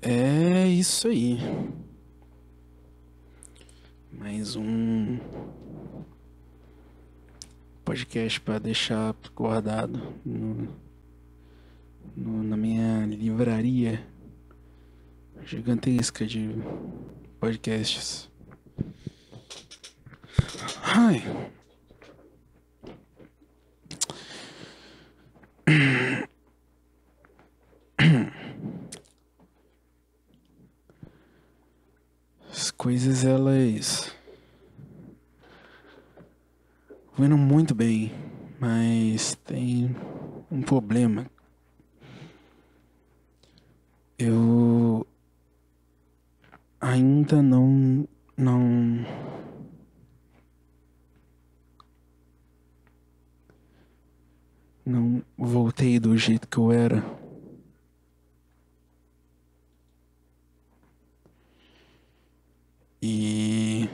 É isso aí. Mais um podcast para deixar guardado no, no, na minha livraria gigantesca de podcasts. Ai, coisas elas vendo muito bem, mas tem um problema. Eu ainda não não não voltei do jeito que eu era. E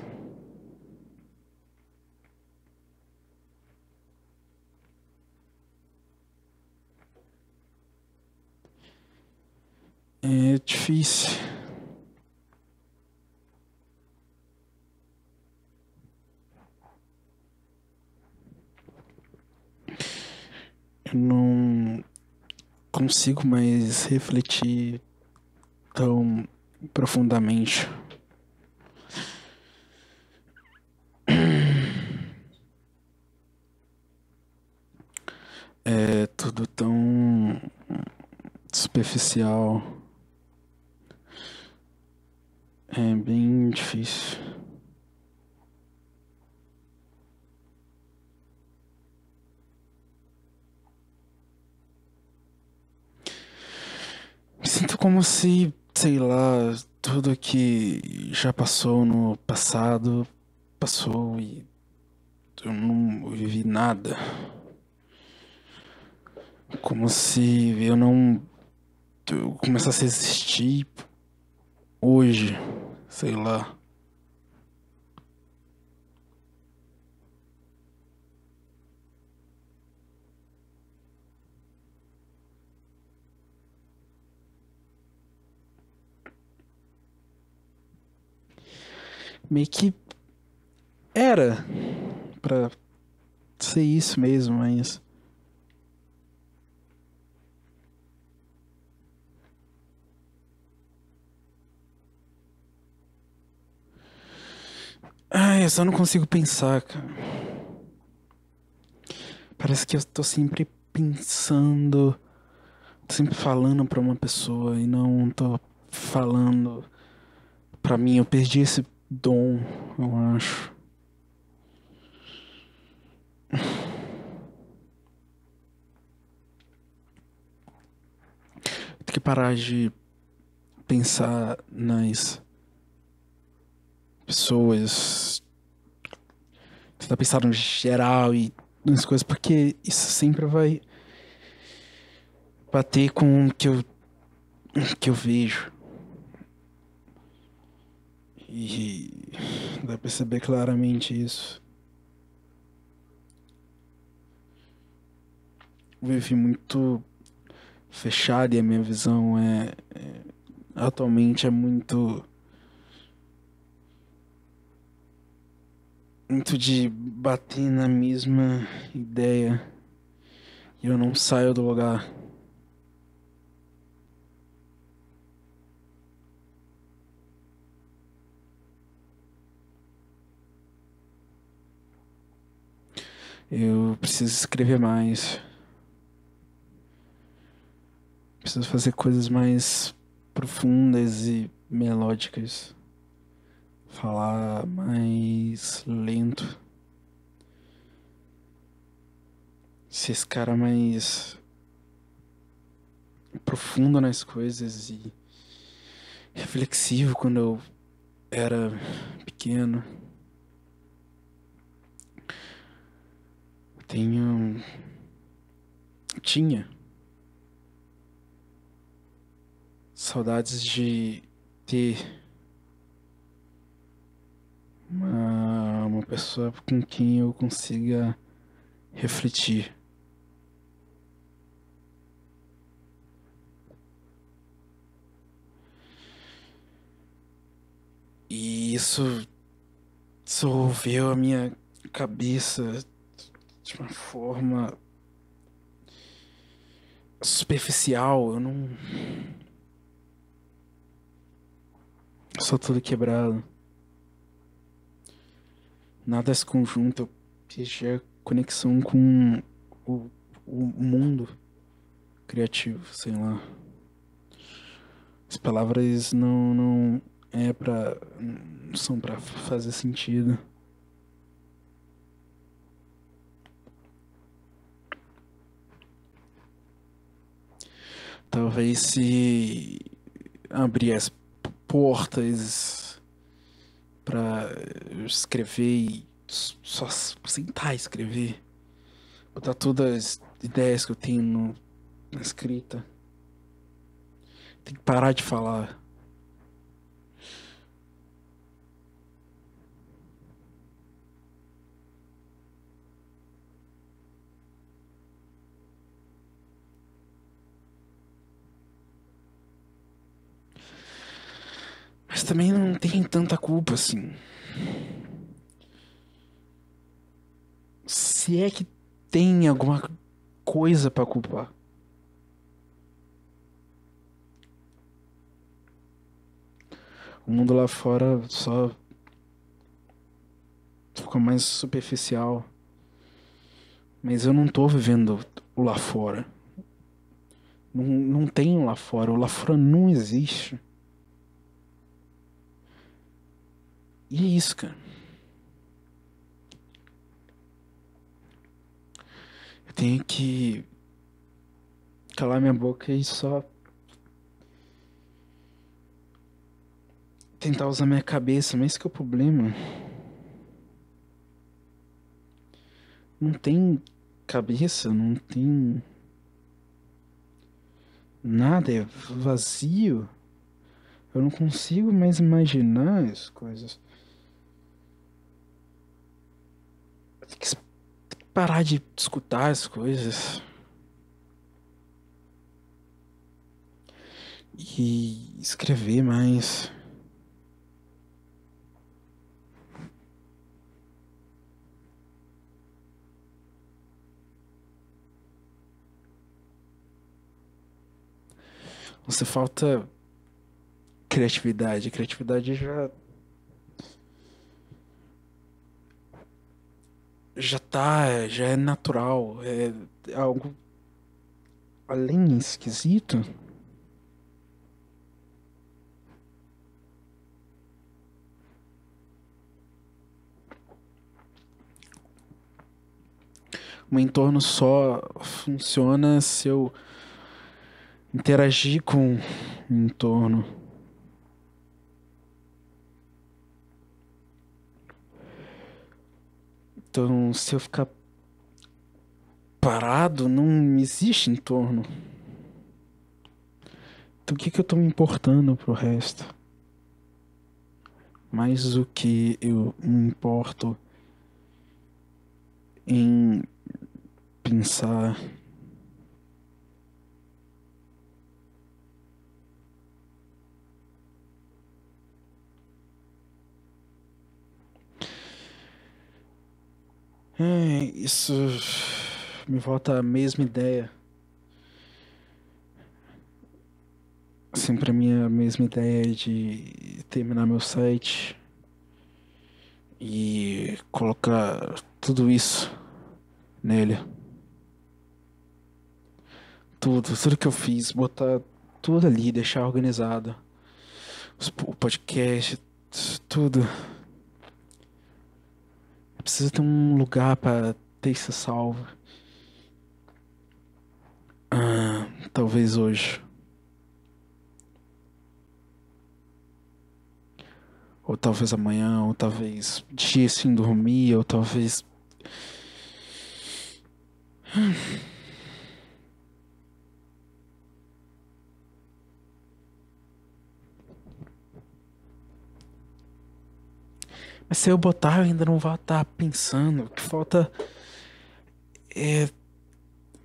é difícil. Eu não consigo mais refletir tão profundamente é tudo tão superficial. É bem difícil. Me sinto como se, sei lá, tudo que já passou no passado passou e eu não vivi nada. Como se eu não começasse a existir hoje, sei lá. meio que era para ser isso mesmo, mas Ai, eu só não consigo pensar, cara. Parece que eu tô sempre pensando, tô sempre falando para uma pessoa e não tô falando para mim. Eu perdi esse dom, eu acho. Tem que parar de pensar nas pessoas tá pensar no geral e nas coisas, porque isso sempre vai bater com o que eu, que eu vejo. E dá pra perceber claramente isso. Eu vivi muito fechado e a minha visão é, é atualmente é muito muito de bater na mesma ideia. e Eu não saio do lugar. Eu preciso escrever mais. Preciso fazer coisas mais profundas e melódicas falar mais lento. esse cara é mais profundo nas coisas e reflexivo quando eu era pequeno. Tenho. Tinha. Saudades de ter pessoa com quem eu consiga refletir. E isso dissolveu a minha cabeça de uma forma superficial. Eu não. Eu sou tudo quebrado nada se conjunta, a conexão com o, o mundo criativo, sei lá. As palavras não, não é para são para fazer sentido. Talvez se abrir as portas para escrever e só sentar e escrever. Botar todas as ideias que eu tenho no, na escrita. Tem que parar de falar. Mas também não tem tanta culpa assim. Se é que tem alguma coisa para culpar. O mundo lá fora só ficou mais superficial. Mas eu não tô vivendo o lá fora. Não, não tem o lá fora. O lá fora não existe. E é isso, cara. Eu tenho que calar minha boca e só tentar usar minha cabeça, mas esse que é o problema. Não tem cabeça, não tem nada, é vazio. Eu não consigo mais imaginar as coisas. Tem que parar de escutar as coisas. E escrever mais. você falta criatividade. Criatividade já já tá, já é natural, é algo além esquisito. O entorno só funciona se eu interagir com o entorno. Então, se eu ficar parado, não existe em torno. Então, o que, que eu tô me importando pro resto? mais o que eu me importo em pensar É, isso me volta a mesma ideia. Sempre a minha mesma ideia de terminar meu site e colocar tudo isso nele. Tudo, tudo que eu fiz, botar tudo ali, deixar organizado. O podcast, tudo. Precisa ter um lugar para Teixa salva. Ah, talvez hoje. Ou talvez amanhã, ou talvez dia sem dormir, ou talvez. Mas se eu botar, eu ainda não vou estar pensando. que falta é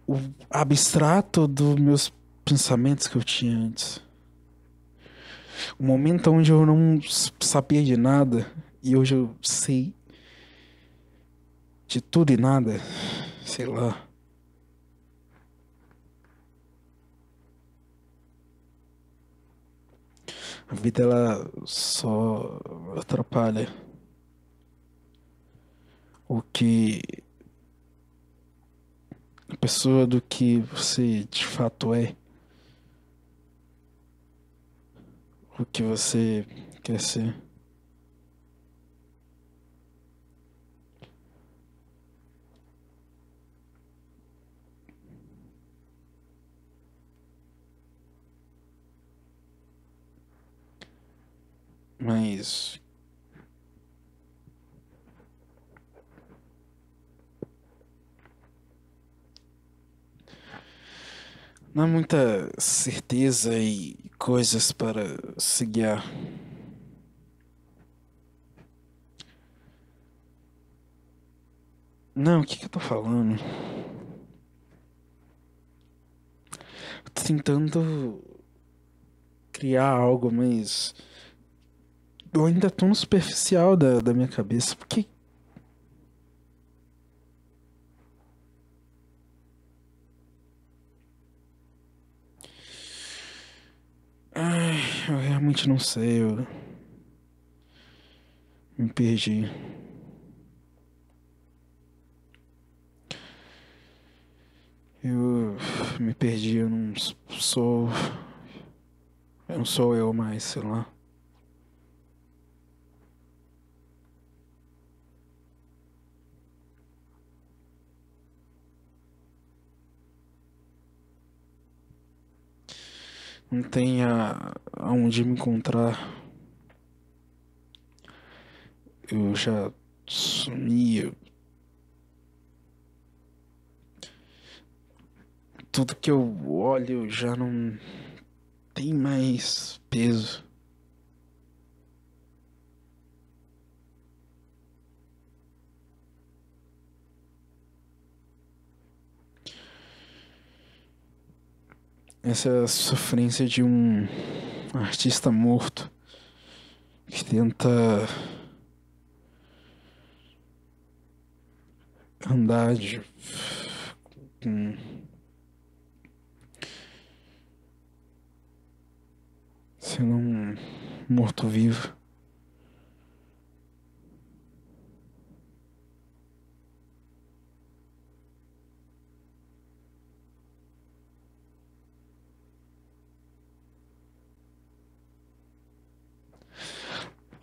o abstrato dos meus pensamentos que eu tinha antes. O momento onde eu não sabia de nada e hoje eu sei de tudo e nada, sei lá. A vida ela só atrapalha o que a pessoa do que você de fato é, o que você quer ser. Mas não há muita certeza e coisas para se guiar. Não, o que, é que eu tô falando? tô tentando criar algo, mas. Eu ainda tô no superficial da, da minha cabeça. Porque Ai, eu realmente não sei. Eu... Me perdi. Eu me perdi, eu não sou. Eu não sou eu mais, sei lá. não tenha aonde me encontrar. Eu já sumi. Tudo que eu olho já não tem mais peso. essa sofrência de um artista morto que tenta andar de com sendo um morto-vivo.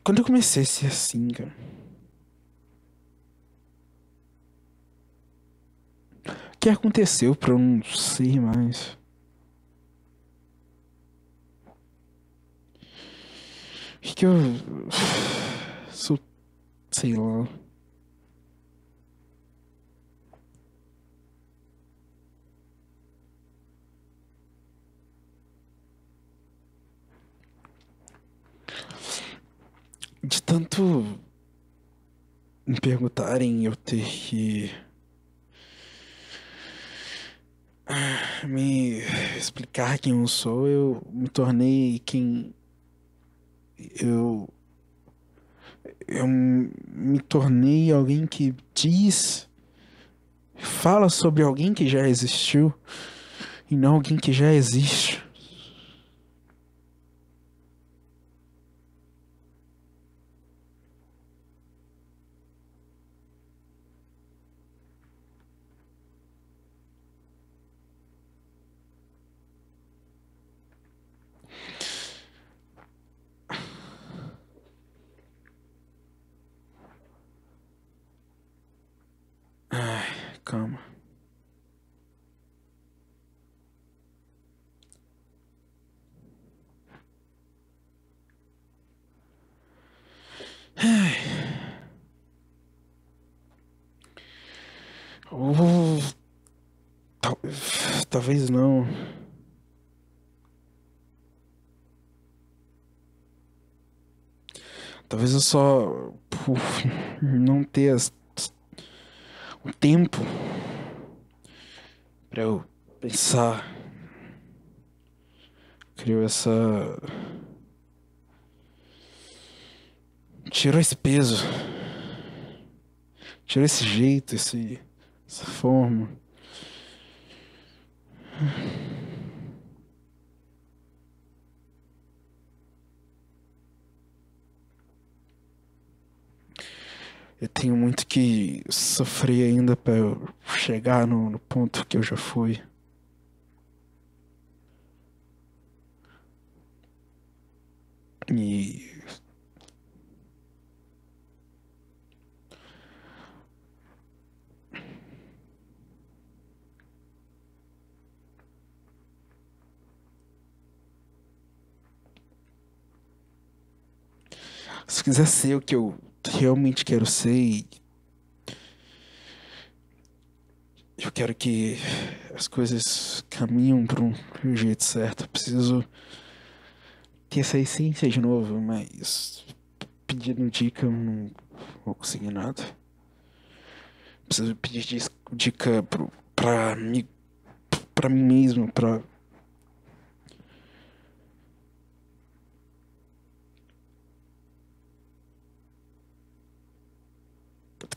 Quando eu comecei a ser assim, cara. O que aconteceu pra eu não ser mais? O que, que eu. Sou. Sei lá. de tanto me perguntarem, eu ter que me explicar quem eu sou, eu me tornei quem eu eu me tornei alguém que diz fala sobre alguém que já existiu e não alguém que já existe. Talvez eu só puf, não ter o tempo para eu pensar. Criou essa tirou esse peso. Tirou esse jeito, esse essa forma. eu tenho muito que sofrer ainda para chegar no, no ponto que eu já fui. E se quiser ser o que eu realmente quero ser e eu quero que as coisas caminham para um jeito certo. Eu preciso ter essa essência de novo, mas pedindo dica eu não vou conseguir nada. Preciso pedir dica para mim, mim mesmo, para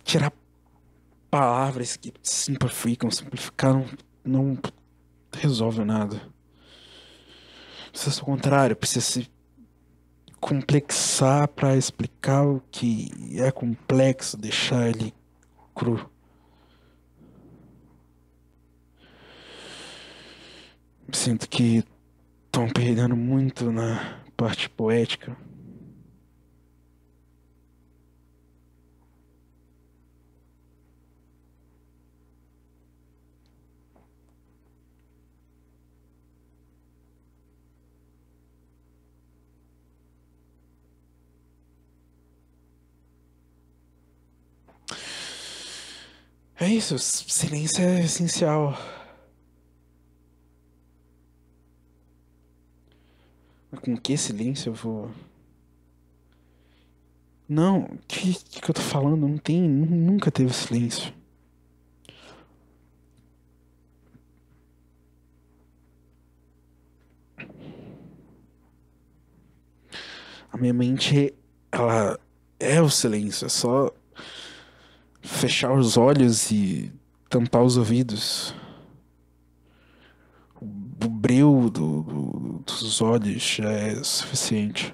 tirar palavras que simplificam, simplificaram, não resolve nada. Precisa ser o contrário, precisa se complexar para explicar o que é complexo, deixar ele cru. Sinto que estão perdendo muito na parte poética. É isso, silêncio é essencial. Mas com que silêncio eu vou. Não, o que, que eu tô falando? Não tem. Nunca teve silêncio. A minha mente, ela é o silêncio, é só fechar os olhos e tampar os ouvidos. O breu do, do, dos olhos já é suficiente.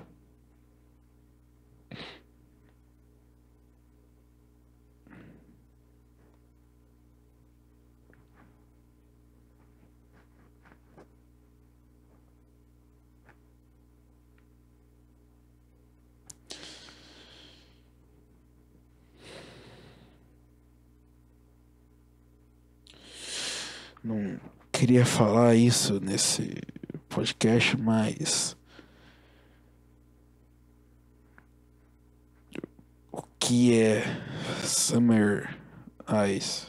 queria falar isso nesse podcast, mas. O que é Summer Eyes?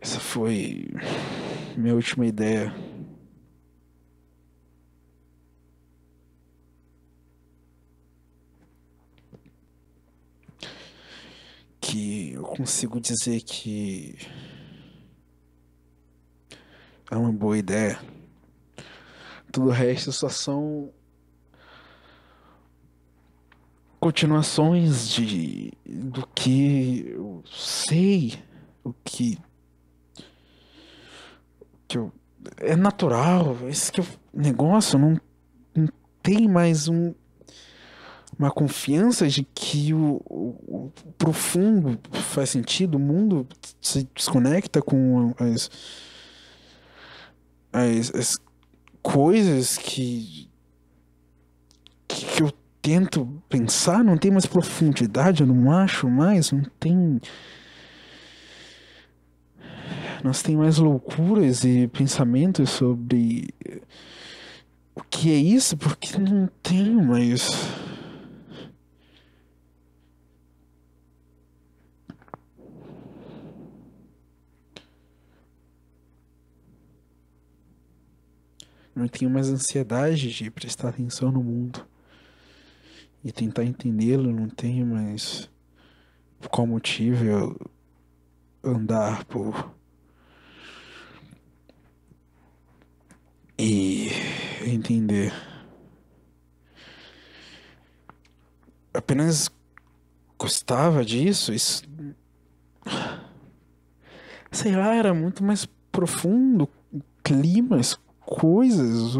Essa foi minha última ideia. que eu consigo dizer que é uma boa ideia. Tudo o resto só são continuações de do que eu sei, o que que eu é natural, esse que é o negócio não, não tem mais um uma confiança de que o, o, o profundo faz sentido, o mundo se desconecta com as, as, as coisas que, que, que eu tento pensar, não tem mais profundidade, eu não acho mais, não tem. Nós tem mais loucuras e pensamentos sobre o que é isso, porque não tenho mais não tenho mais ansiedade de prestar atenção no mundo e tentar entendê-lo. Não tenho mais qual motivo eu andar por. E entender. Apenas gostava disso, isso. Sei lá, era muito mais profundo, climas coisas.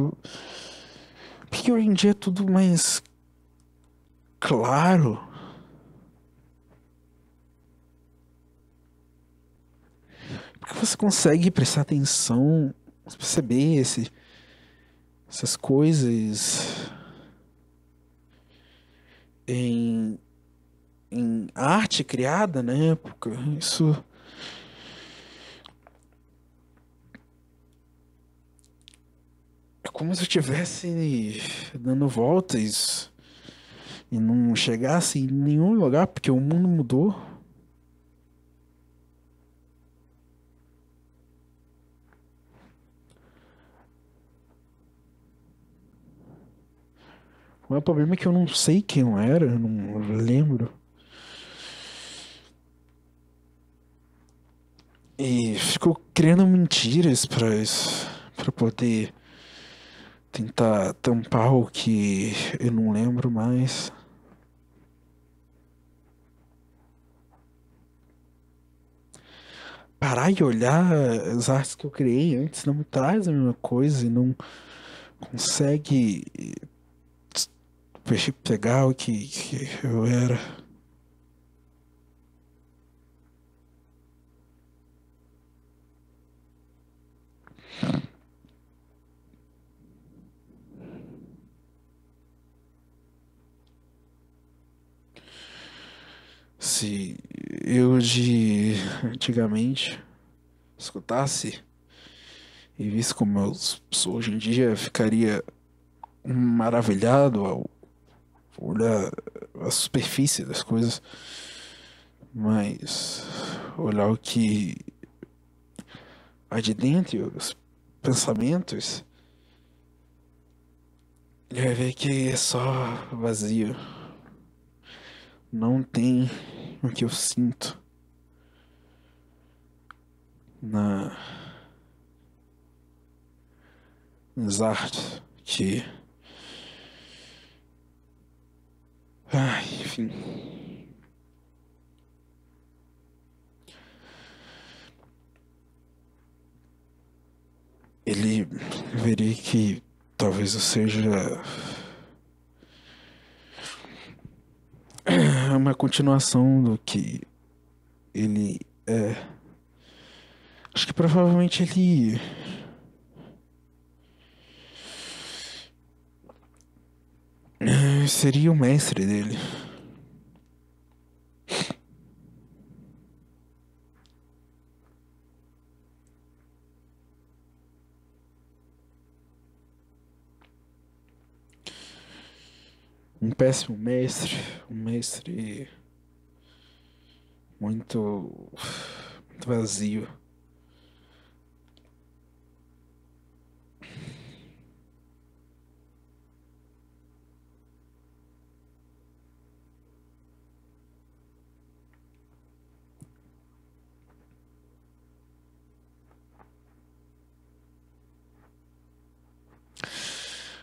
Porque hoje em dia é tudo mais claro. Porque você consegue prestar atenção, perceber esse, essas coisas em, em arte criada na época. Isso como se eu estivesse dando voltas e não chegasse em nenhum lugar, porque o mundo mudou. O meu problema é que eu não sei quem eu era, eu não lembro. E ficou criando mentiras para para poder tentar tampar o que eu não lembro mais. Parar e olhar as artes que eu criei antes não me traz a mesma coisa e não consegue eh, pegar o que, que eu era. Se eu de antigamente escutasse e visse como eu sou hoje em dia, ficaria maravilhado ao olhar a superfície das coisas, mas olhar o que há de dentro, os pensamentos, e vai ver que é só vazio não tem o que eu sinto na nas artes que ah, enfim ele veria que talvez eu seja uma continuação do que ele é. Acho que provavelmente ele. Seria o mestre dele. um péssimo mestre, um mestre muito, muito vazio.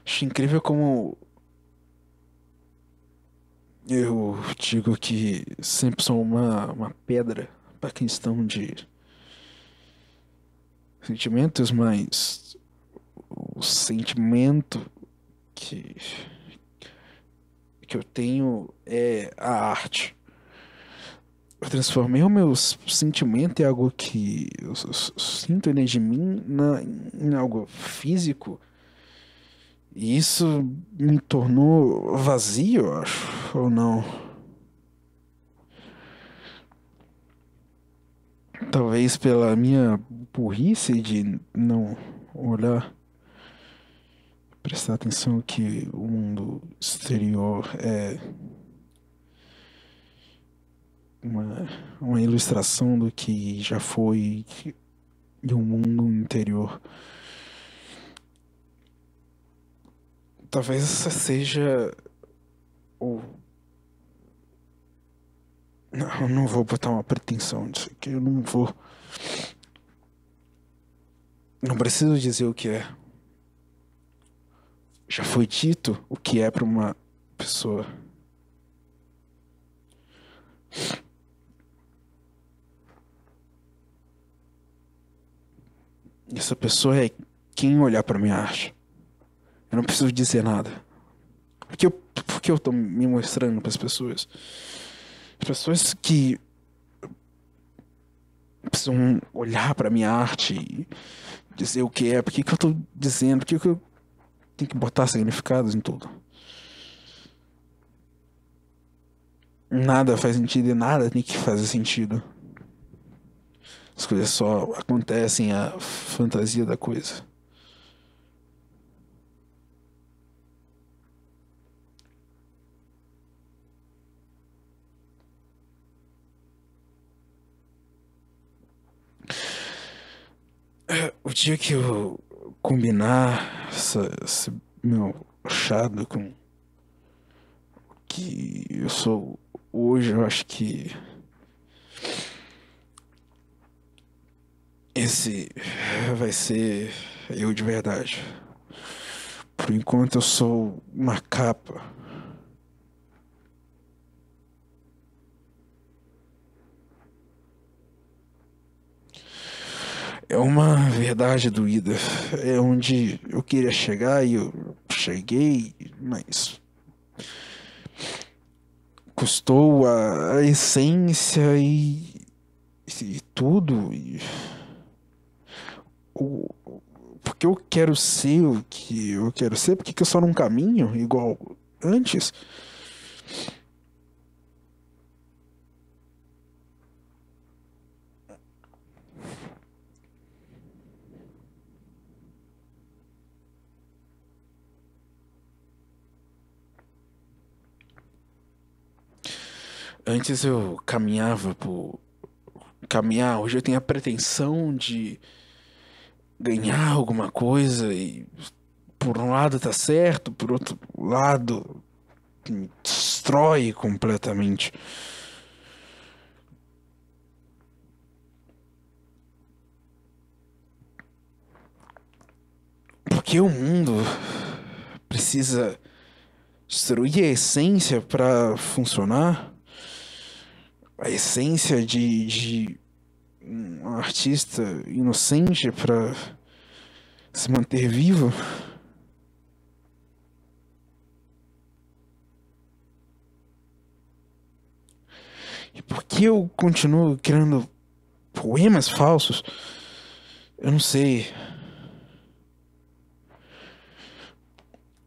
Acho incrível como eu digo que sempre são uma, uma pedra para quem estão de sentimentos, mas o sentimento que, que eu tenho é a arte. Eu transformei o meu sentimento em algo que eu, eu sinto dentro de mim na, em algo físico e isso me tornou vazio, acho, ou não? Talvez pela minha burrice de não olhar, prestar atenção que o mundo exterior é uma, uma ilustração do que já foi de um mundo interior. talvez essa seja o. Não, eu não vou botar uma pretensão disso aqui, eu não vou. Não preciso dizer o que é. Já foi dito o que é para uma pessoa. Essa pessoa é quem olhar para minha arte. Eu não preciso dizer nada. Porque eu, porque eu tô me mostrando para as pessoas? As pessoas que precisam olhar para minha arte e dizer o que é, por que, que eu tô dizendo, por que, que eu tenho que botar significados em tudo. Nada faz sentido e nada tem que fazer sentido. As coisas só acontecem a fantasia da coisa. O dia que eu combinar essa, esse meu achado com o que eu sou hoje, eu acho que esse vai ser eu de verdade. Por enquanto eu sou uma capa É uma verdade doída. É onde eu queria chegar e eu cheguei, mas. Custou a, a essência e, e tudo. E, o, porque eu quero ser o que eu quero ser, porque eu só não caminho igual antes. Antes eu caminhava por caminhar, hoje eu tenho a pretensão de ganhar alguma coisa e por um lado tá certo, por outro lado me destrói completamente. Porque o mundo precisa destruir a essência para funcionar? a essência de, de um artista inocente para se manter vivo. E por que eu continuo criando poemas falsos? Eu não sei.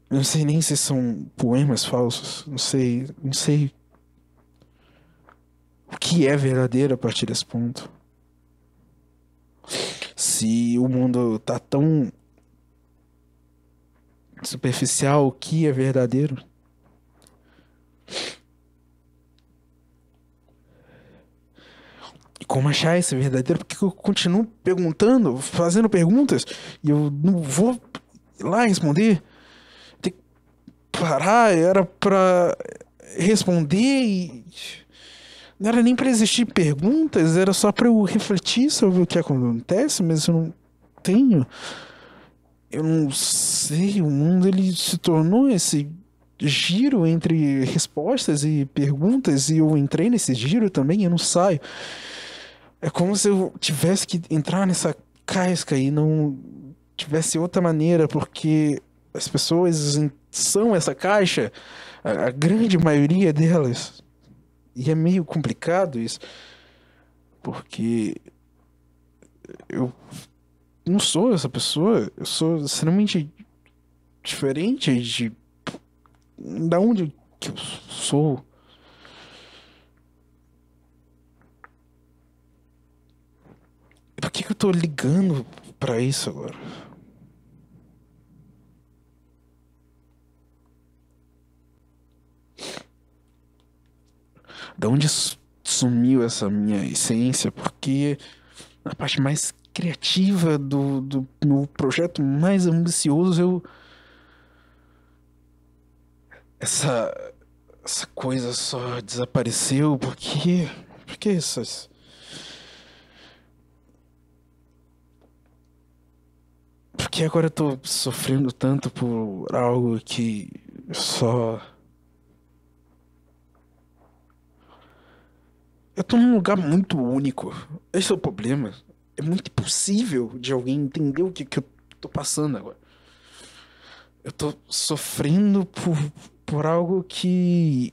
Eu não sei nem se são poemas falsos. Não sei, não sei que é verdadeiro a partir desse ponto. Se o mundo tá tão superficial, o que é verdadeiro? E como achar esse verdadeiro? Porque eu continuo perguntando, fazendo perguntas, e eu não vou lá responder. Tem que parar, era pra responder e não era nem para existir perguntas, era só para eu refletir sobre o que acontece, mas eu não tenho. Eu não sei, o mundo ele se tornou esse giro entre respostas e perguntas e eu entrei nesse giro também, eu não saio. É como se eu tivesse que entrar nessa casca e não tivesse outra maneira, porque as pessoas são essa caixa, a grande maioria delas. E é meio complicado isso, porque eu não sou essa pessoa, eu sou extremamente diferente de da onde que eu sou. Por que, que eu tô ligando para isso agora? de onde sumiu essa minha essência, porque a parte mais criativa do, do meu projeto mais ambicioso eu essa essa coisa só desapareceu porque porque essas porque agora eu tô sofrendo tanto por algo que só eu tô num lugar muito único. Esse é o problema. É muito impossível de alguém entender o que, que eu tô passando agora. Eu tô sofrendo por, por algo que.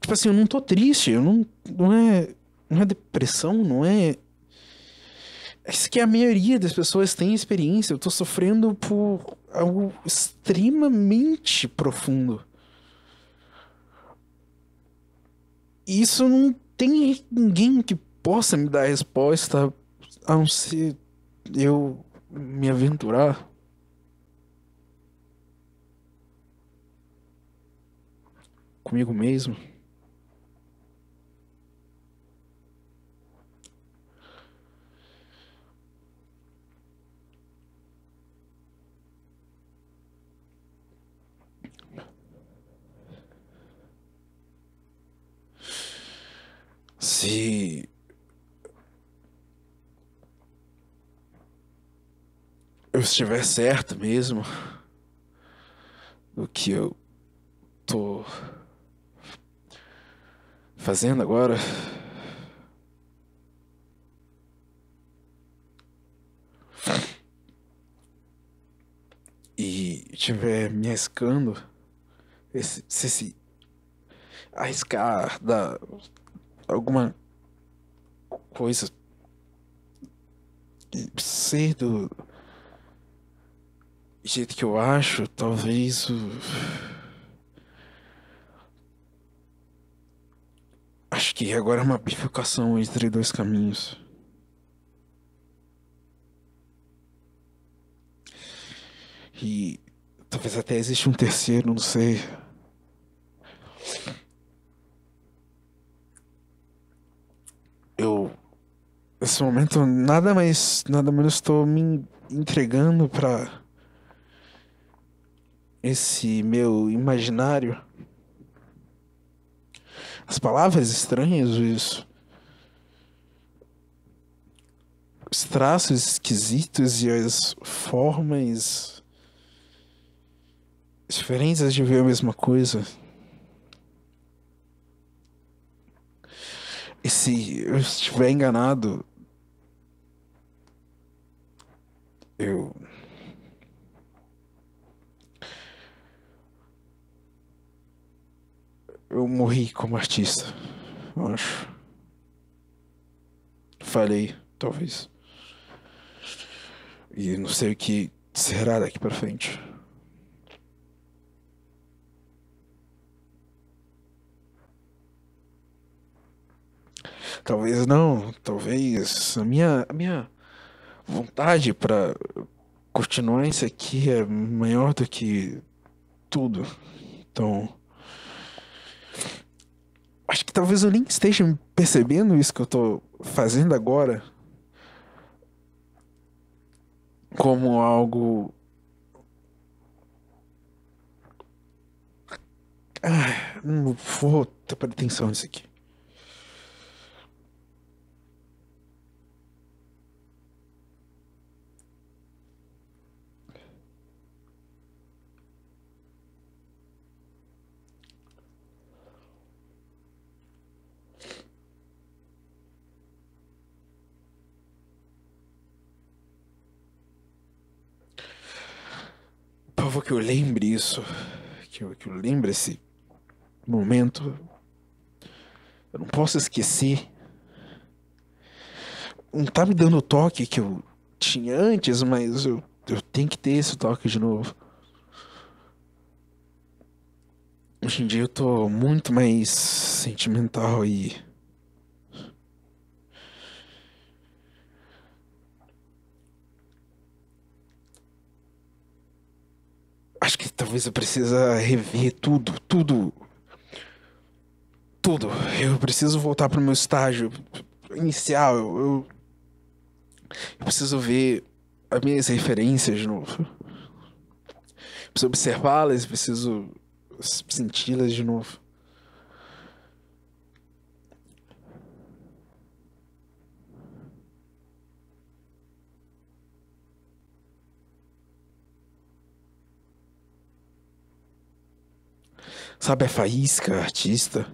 Tipo assim, eu não tô triste, eu não, não é. Não é depressão, não é. É que a maioria das pessoas tem experiência. Eu tô sofrendo por algo extremamente profundo. isso não tem ninguém que possa me dar a resposta a não ser eu me aventurar. Comigo mesmo. Se eu estiver certo mesmo do que eu tô fazendo agora. E estiver me arriscando, se, se, se arriscar da alguma coisa ser do jeito que eu acho, talvez o acho que agora é uma bifurcação entre dois caminhos. E talvez até exista um terceiro, não sei. nesse momento, nada mais, nada menos estou me entregando para esse meu imaginário. As palavras estranhas, os, os traços esquisitos e as formas diferenças de ver a mesma coisa. E se eu estiver enganado, eu. Eu morri como artista, eu acho. Falhei, talvez. E não sei o que será daqui para frente. Talvez não, talvez a minha, a minha vontade para continuar isso aqui é maior do que tudo. Então. Acho que talvez eu nem esteja percebendo isso que eu tô fazendo agora como algo. Ah, não vou ter pretensão nisso aqui. por favor, que eu lembre isso. Que eu, que eu lembre esse momento. Eu não posso esquecer. Não tá me dando o toque que eu tinha antes, mas eu, eu tenho que ter esse toque de novo. Hoje em dia eu tô muito mais sentimental e. acho que talvez eu precisa rever tudo, tudo. Tudo. Eu preciso voltar pro meu estágio inicial. Eu, eu, eu preciso ver as minhas referências de novo. Preciso observá-las, preciso senti-las de novo. Sabe a faísca, artista?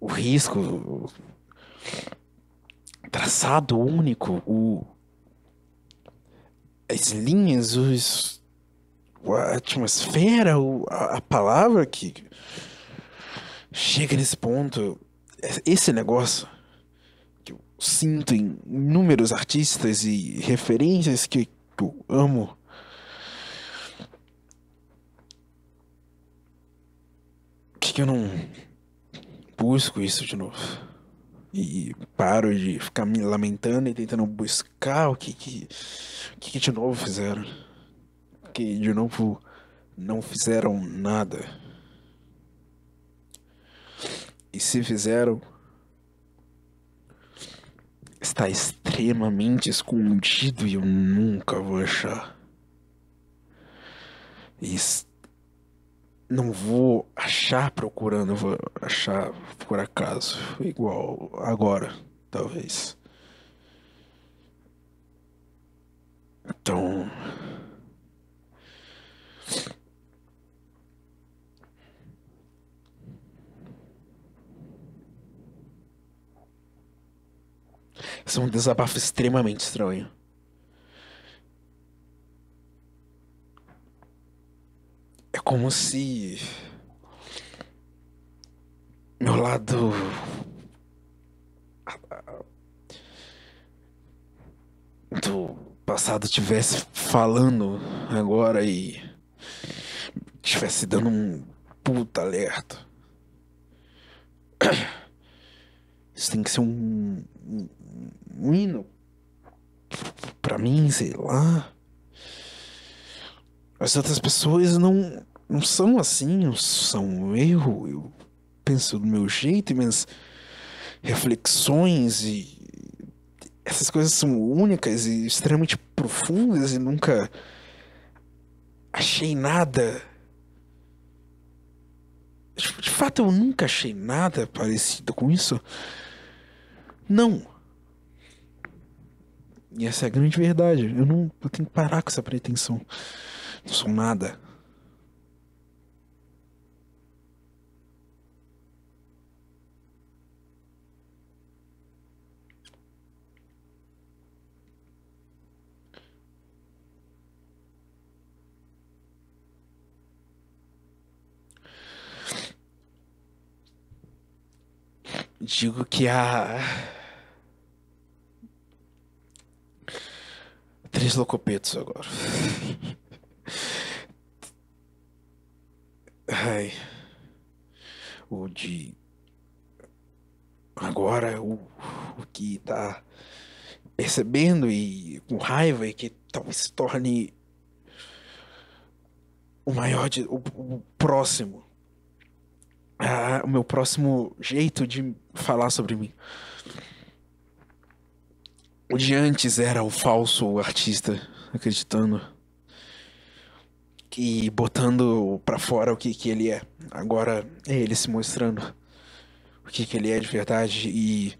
O risco, o traçado único, o, as linhas, os, a atmosfera, o, a, palavra que chega nesse ponto. Esse negócio que eu sinto em inúmeros artistas e referências que, que eu amo que eu não busco isso de novo. E paro de ficar me lamentando e tentando buscar o que, que, o que, que de novo fizeram. Que de novo não fizeram nada. E se fizeram, está extremamente escondido e eu nunca vou achar. Isso não vou achar procurando, vou achar por acaso, igual agora, talvez. Então. Isso é um desabafo extremamente estranho. como se meu lado do passado estivesse falando agora e tivesse dando um puta alerta. Isso tem que ser um, um, um hino pra mim, sei lá. As outras pessoas não não são assim, são eu, eu penso do meu jeito, minhas reflexões e essas coisas são únicas e extremamente profundas e nunca achei nada. De fato, eu nunca achei nada parecido com isso. Não. E essa é a grande verdade. Eu não eu tenho que parar com essa pretensão. Não sou nada. digo que há três locopetos agora. Ai. O de agora é o, o que tá percebendo e com raiva e que talvez se torne o maior de, o, o próximo ah, o meu próximo jeito de falar sobre mim. O de antes era o falso artista, acreditando e botando para fora o que, que ele é. Agora é ele se mostrando o que, que ele é de verdade e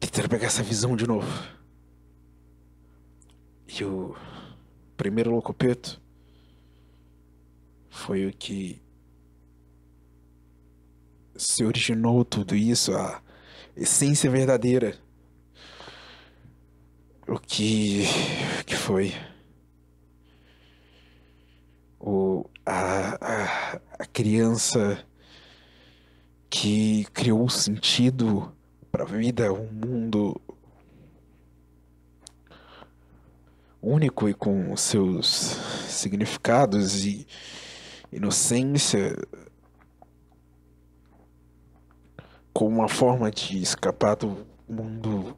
tentando pegar essa visão de novo. E o primeiro locopeto foi o que se originou tudo isso, a essência verdadeira. O que, o que foi? O, a, a, a criança que criou o sentido para a vida, um mundo único e com seus significados e inocência como uma forma de escapar do mundo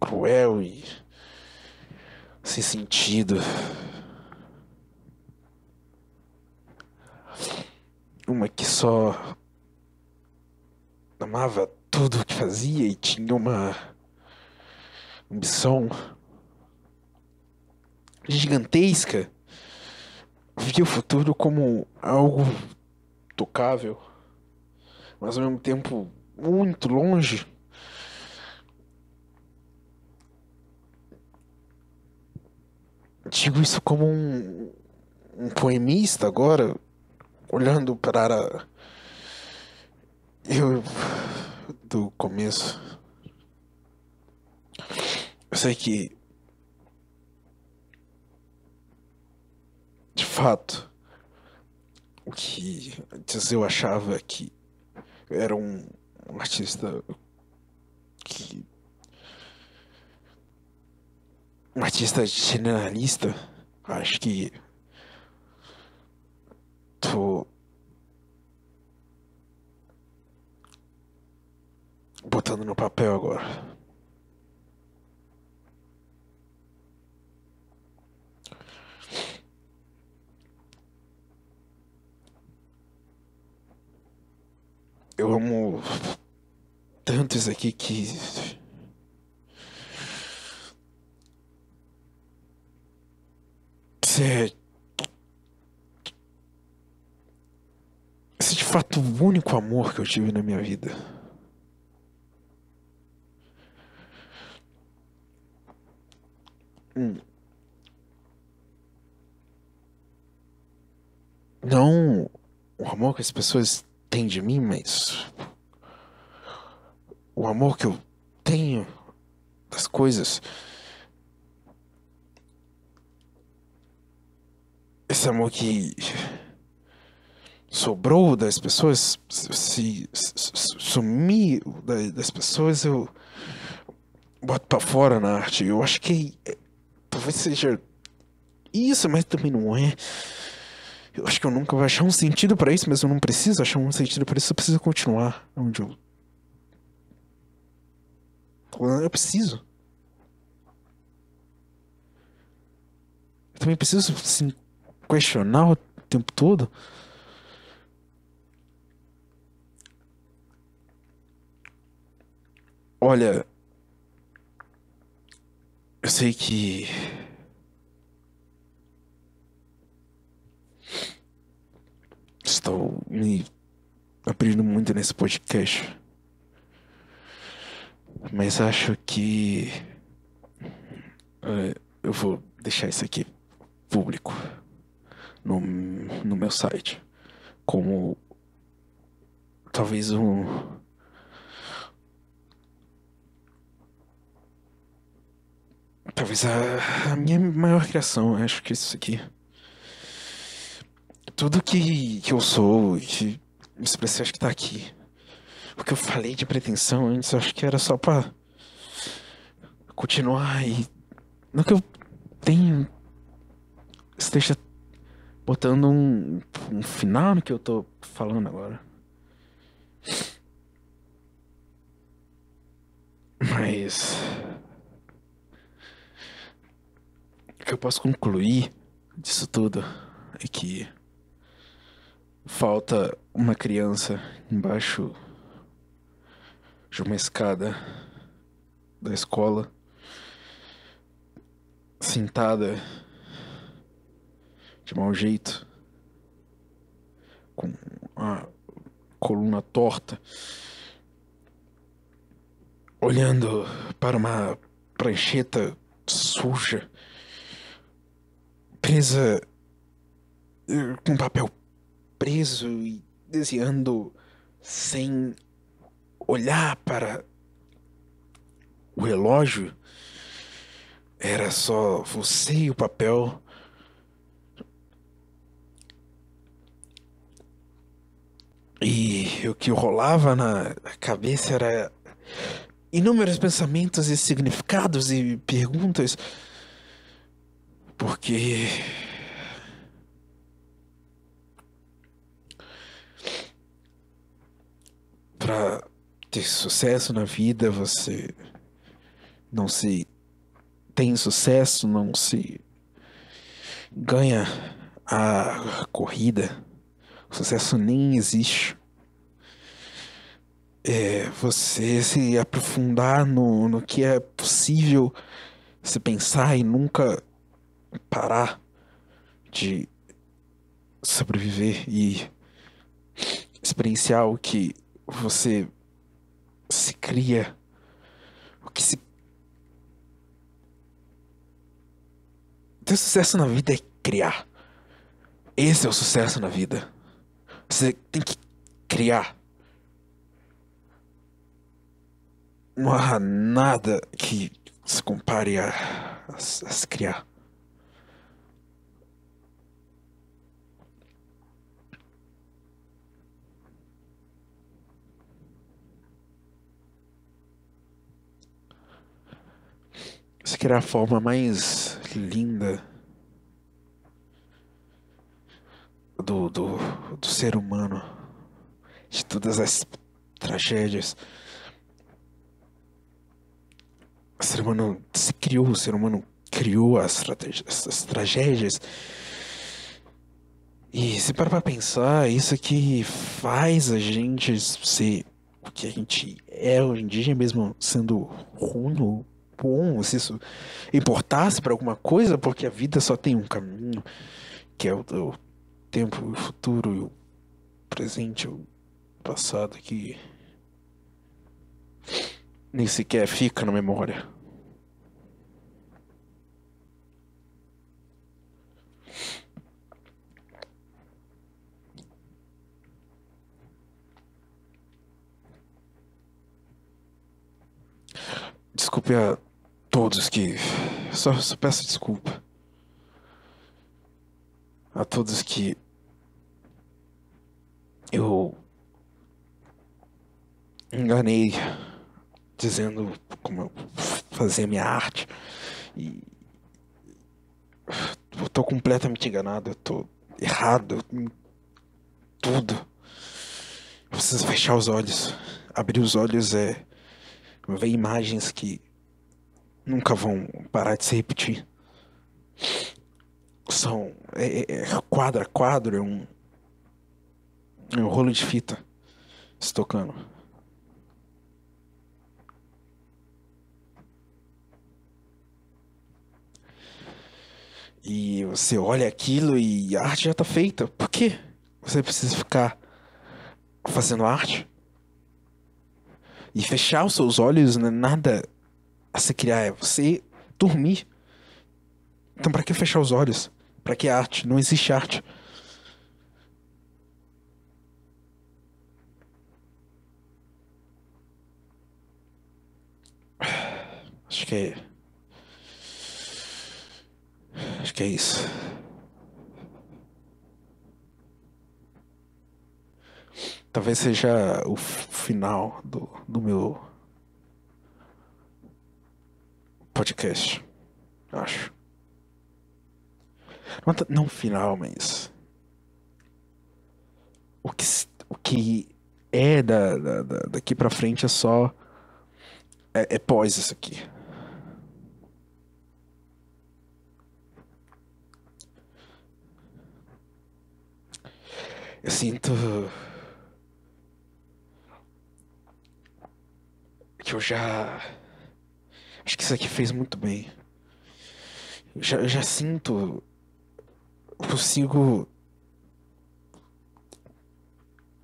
cruel e sem sentido. Uma que só amava tudo o que fazia e tinha uma ambição gigantesca. Via o futuro como algo tocável, mas ao mesmo tempo muito longe. Digo isso como um, um poemista agora, olhando para eu do começo. Eu sei que de fato o que antes eu achava que era um um artista que. Um artista generalista. Acho que. Tô. Botando no papel agora. eu amo tanto isso aqui que. Isso é. Esse é de fato o único amor que eu tive na minha vida. Hum. Não o amor que as pessoas tem de mim, mas o amor que eu tenho das coisas. Esse amor que sobrou das pessoas, se sumiu das pessoas, eu boto para fora na arte. Eu acho que é, talvez seja isso, mas também não é. Eu acho que eu nunca vou achar um sentido para isso, mas eu não preciso achar um sentido para isso, eu preciso continuar onde eu. Eu preciso. Eu também preciso assim, questionar o tempo todo. Olha, eu sei que estou me aprendendo muito nesse podcast. Mas acho que. eu vou deixar isso aqui público no, no meu site. Como talvez um. Talvez a, a minha maior criação, acho que é isso aqui tudo que, que eu sou, que me expressei, acho que tá aqui. O que eu falei de pretensão antes, acho que era só pra continuar e. Não que eu tenha Esteja botando um, um final no que eu tô falando agora. Mas. O que eu posso concluir disso tudo é que. Falta uma criança embaixo de uma escada da escola, sentada de mau jeito, com a coluna torta, olhando para uma prancheta suja, presa eh, com papel preso e desviando sem olhar para o relógio. Era só você e o papel. E o que rolava na cabeça era inúmeros pensamentos e significados e perguntas. Porque para ter sucesso na vida, você não se tem sucesso, não se ganha a corrida. O sucesso nem existe. É você se aprofundar no, no que é possível se pensar e nunca parar de sobreviver e experienciar o que você se cria, o que se. Ter sucesso na vida é criar. Esse é o sucesso na vida. Você tem que criar. Não há nada que se compare a, a, a se criar. Isso que era a forma mais linda do, do, do ser humano, de todas as tragédias. O ser humano se criou, o ser humano criou as, as tragédias. E se para pra pensar, isso que faz a gente ser o que a gente é hoje em dia, mesmo sendo ruim bom, tipo, se isso importasse para alguma coisa, porque a vida só tem um caminho, que é o, o tempo, o futuro, e o presente, o passado, que nem sequer fica na memória. Desculpe a todos que. Só, só peço desculpa. A todos que. Eu. Enganei. Dizendo como eu fazia minha arte. E. Eu tô completamente enganado. Eu tô errado. Eu... Tudo. Eu preciso fechar os olhos. Abrir os olhos é. Ver imagens que nunca vão parar de se repetir. São é, é, é, quadro a quadro, é um, é um rolo de fita se tocando. E você olha aquilo e a arte já está feita. Por que você precisa ficar fazendo arte? E fechar os seus olhos não é nada a se criar, é você dormir. Então, para que fechar os olhos? Para que arte? Não existe arte. Acho que é. Acho que é isso. Talvez seja o final do, do meu podcast. Acho. Não, não final, mas. O que, o que é da, da, da daqui pra frente é só. É, é pós isso aqui. Eu sinto. Que eu já. Acho que isso aqui fez muito bem. Eu já, eu já sinto. Consigo.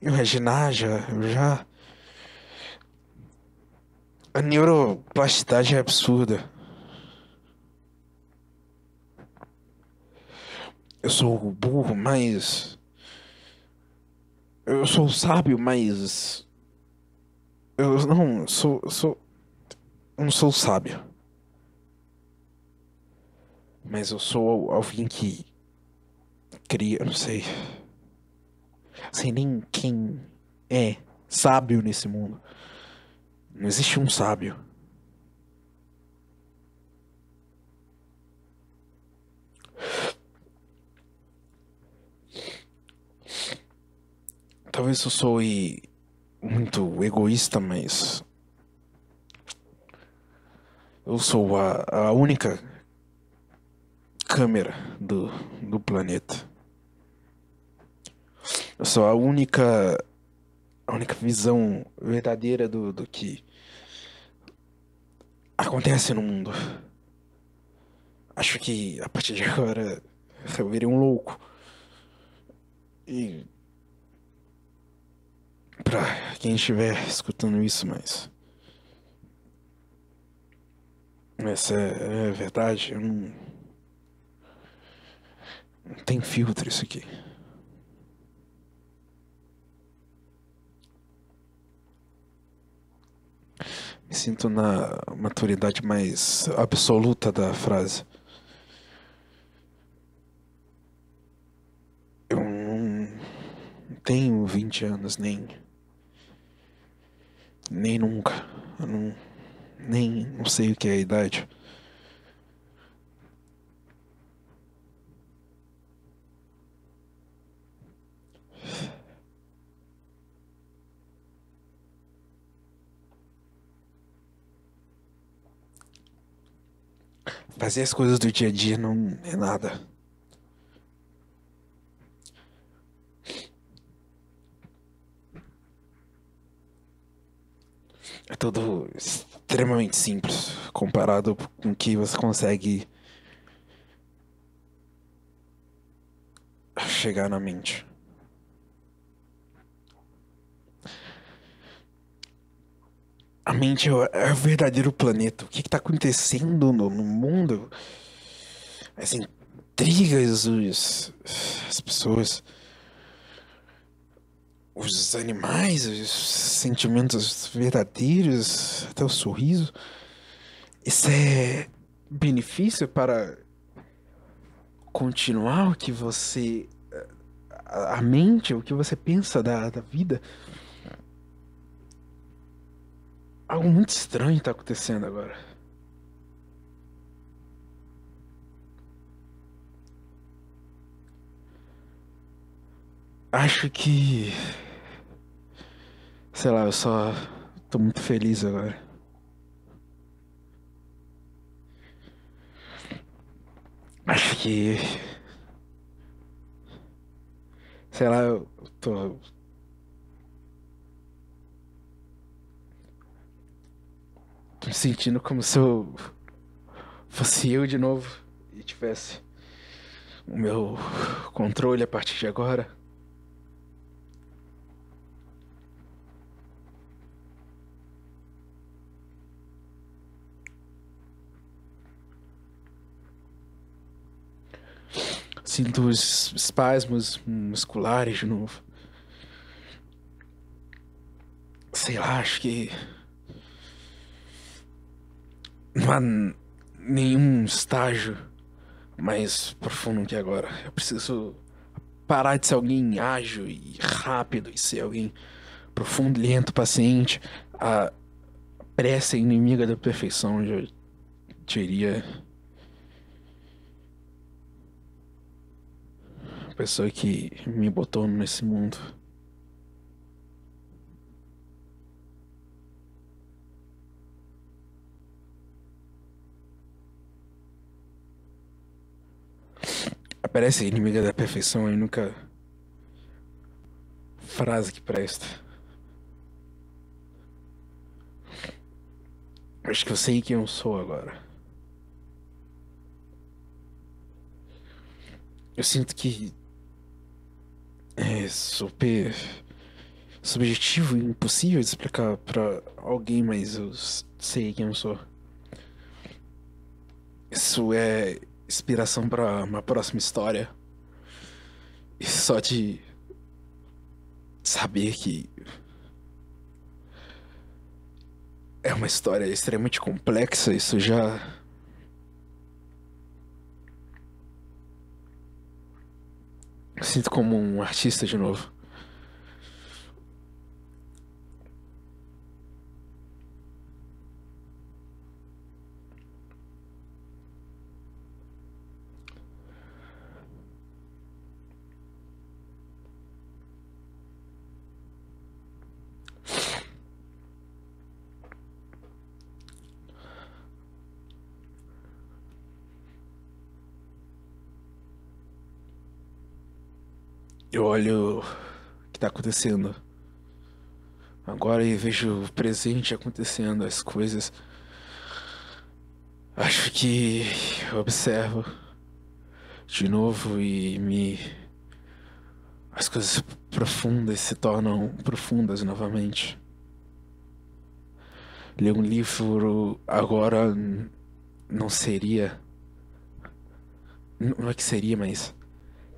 Imaginar já. Eu já. A neuroplasticidade é absurda. Eu sou burro, mas. Eu sou sábio, mas. Eu não, sou, sou não sou sábio. Mas eu sou alguém que cria, não sei. Sei assim, nem quem é sábio nesse mundo. Não existe um sábio. Talvez eu sou muito egoísta, mas eu sou a, a única câmera do, do planeta. Eu sou a única. A única visão verdadeira do, do que acontece no mundo. Acho que a partir de agora eu virei um louco. E. Pra quem estiver escutando isso, mas. Essa é, é verdade. Não... não tem filtro isso aqui. Me sinto na maturidade mais absoluta da frase. Eu não tenho 20 anos, nem. Nem nunca. Eu não nem não sei o que é a idade. Fazer as coisas do dia a dia não é nada. É todo extremamente simples comparado com o que você consegue chegar na mente. A mente é o é verdadeiro planeta. O que está acontecendo no, no, mundo? As intrigas, os, as pessoas os animais, os sentimentos verdadeiros, até o sorriso. Isso é benefício para continuar o que você. a, mente, o que você pensa da, da vida. Algo muito estranho está acontecendo agora. Acho que. Sei lá, eu só tô muito feliz agora. Acho que. Sei lá, eu tô. Tô me sentindo como se eu fosse eu de novo e tivesse o meu controle a partir de agora. dos espasmos musculares de novo. Sei lá, acho que. Não há nenhum estágio mais profundo que agora. Eu preciso parar de ser alguém ágil e rápido e ser alguém profundo, lento, paciente. A pressa inimiga da perfeição, eu diria pessoa que me botou nesse mundo. Aparece inimiga da perfeição e nunca. frase que presta. Acho que eu sei quem eu sou agora. Eu sinto que é super subjetivo e impossível de explicar para alguém, mas eu sei quem eu sou. Isso é inspiração para uma próxima história. E só de saber que é uma história extremamente complexa, isso já sinto como um artista de novo. Eu olho o que está acontecendo. Agora e vejo o presente acontecendo, as coisas. Acho que eu observo de novo e me. As coisas profundas se tornam profundas novamente. Ler um livro agora não seria. Não é que seria, mas.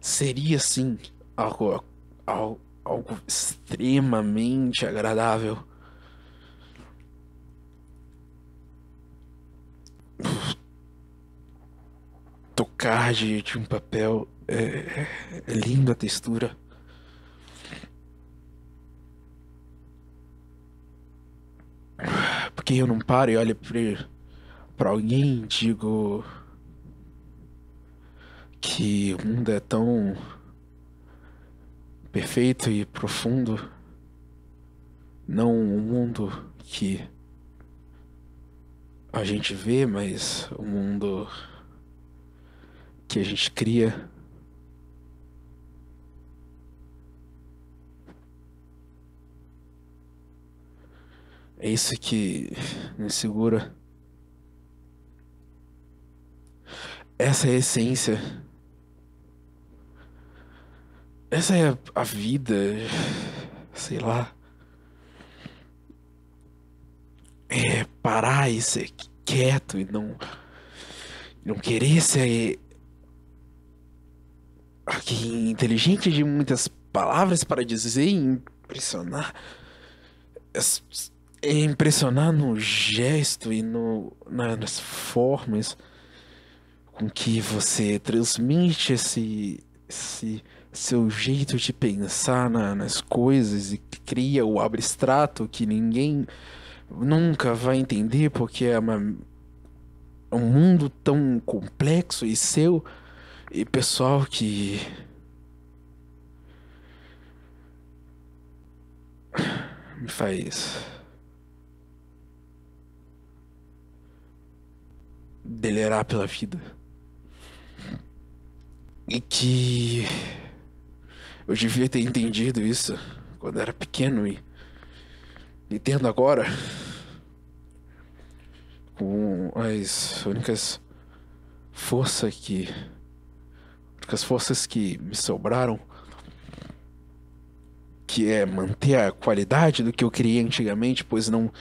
Seria sim algo, algo, algo extremamente agradável. Tocar de, de um papel é, é a textura. Porque eu não paro e olho pra, pra alguém e digo que o mundo é tão perfeito e profundo, não um mundo que a gente vê, mas o um mundo que a gente cria. É isso que me segura. Essa é a essência essa é a, vida. Sei lá. É parar e ser quieto e não. Não querer ser. Aqui, inteligente de muitas palavras para dizer e impressionar. É, é impressionar no gesto e no, nas formas com que você transmite esse, esse seu jeito de pensar na, nas coisas e cria o abstrato que ninguém nunca vai entender porque é, uma, um mundo tão complexo e seu e pessoal que me faz delirar pela vida e que eu devia ter entendido isso quando era pequeno e. Entendo agora. Com as únicas forças que. As forças que me sobraram. Que é manter a qualidade do que eu criei antigamente, pois não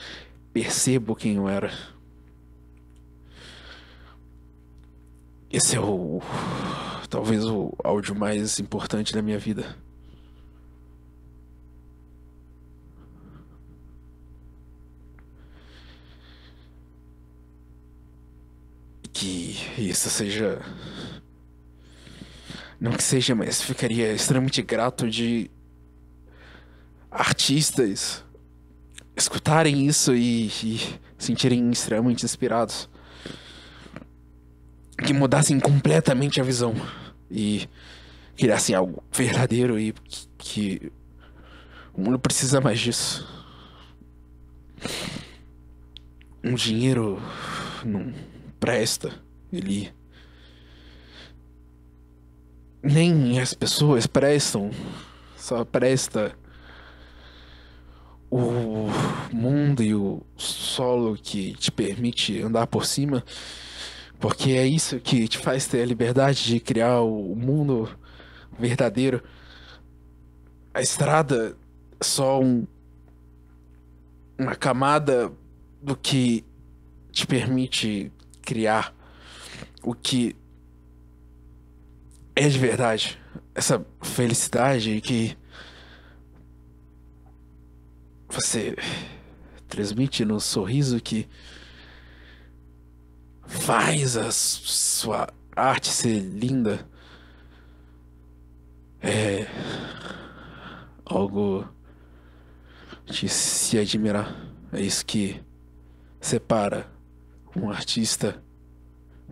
percebo quem eu era. Esse é o talvez o áudio mais importante da minha vida. Que isso seja. Não que seja, mas ficaria extremamente grato de artistas escutarem isso e, e sentirem extremamente inspirados que mudassem completamente a visão e criassem é, algo verdadeiro e que, que o mundo precisa mais disso. Um dinheiro não presta, ele nem as pessoas prestam, só presta o mundo e o solo que te permite andar por cima. Porque é isso que te faz ter a liberdade de criar o mundo verdadeiro. A estrada é só um, uma camada do que te permite criar o que é de verdade. Essa felicidade que você transmite no sorriso que faz a sua arte ser linda é algo de se admirar. É isso que separa um artista,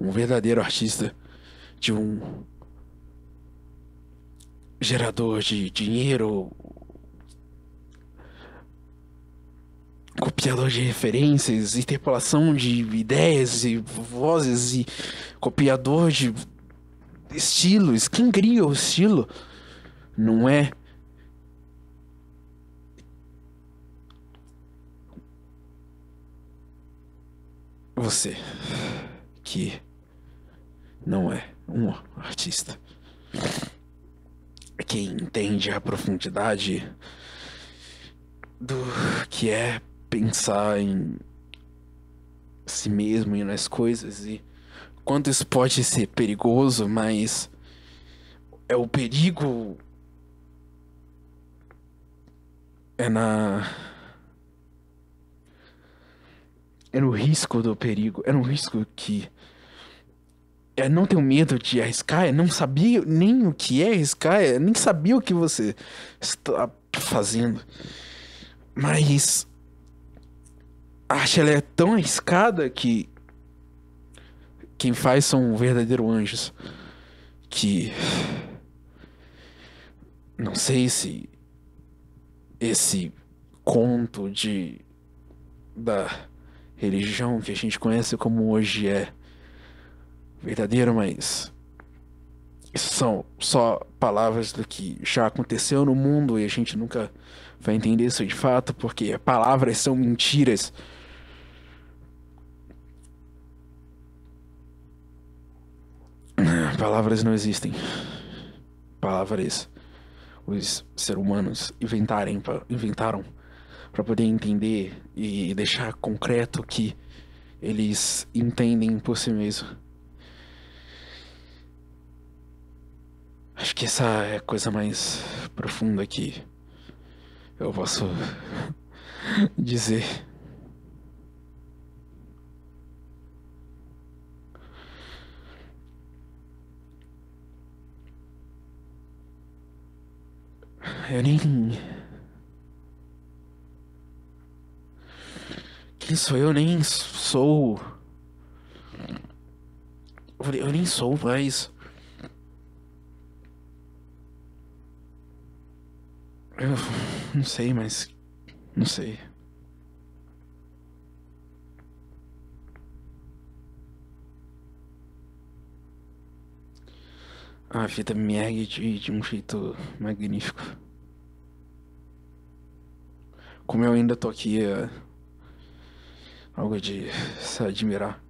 um verdadeiro artista, de um gerador de dinheiro copiador de referências, interpolação de ideias e vozes e copiador de estilos. Quem cria o estilo não é você que não é um artista. Quem entende a profundidade do que é pensar em si mesmo e nas coisas e quanto isso pode ser perigoso, mas é o perigo é na é no risco do perigo, é no risco que é não ter medo de arriscar, é não saber nem o que é arriscar, é nem saber o que você está fazendo. Mas acha que ela é tão arriscada que quem faz são verdadeiros anjos. Que. Não sei se esse conto de. da religião que a gente conhece como hoje é verdadeiro, mas isso são só palavras do que já aconteceu no mundo e a gente nunca vai entender isso de fato, porque palavras são mentiras. Palavras não existem. Palavras os seres humanos inventarem, inventaram para poder entender e deixar concreto que eles entendem por si mesmos. Acho que essa é a coisa mais profunda que eu posso dizer. Eu nem. Quem sou eu? Nem sou. Eu nem sou mais. Eu não sei, mas. Não sei. a vida me ergue de, de um jeito magnífico. Como eu ainda tô aqui, é algo de se admirar.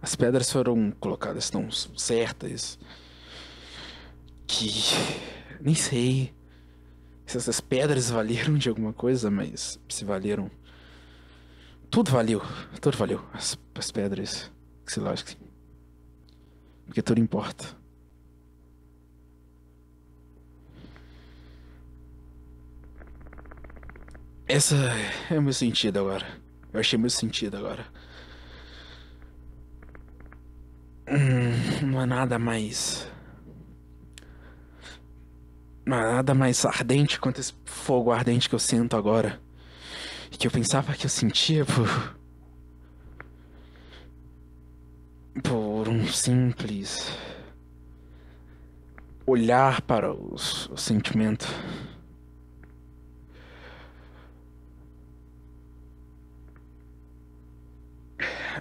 As pedras foram colocadas tão certas que nem sei se essas pedras valeram de alguma coisa, mas se valeram. Tudo valeu, tudo valeu. As, as pedras, que lógico, Porque tudo importa. Essa é o meu sentido agora. Eu achei meu sentido agora. Hum, não há nada mais. Não há nada mais ardente quanto esse fogo ardente que eu sinto agora. E que eu pensava que eu sentia por. Por um simples. olhar para os, o sentimento.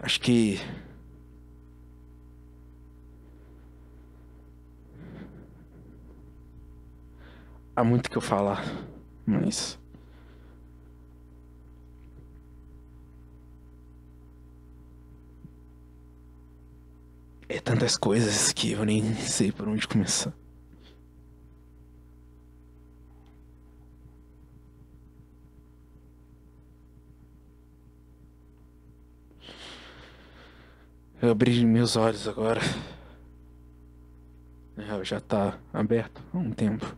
acho que há muito que eu falar, mas é tantas coisas que eu nem sei por onde começar. Eu abri meus olhos agora. É, já tá aberto há um tempo.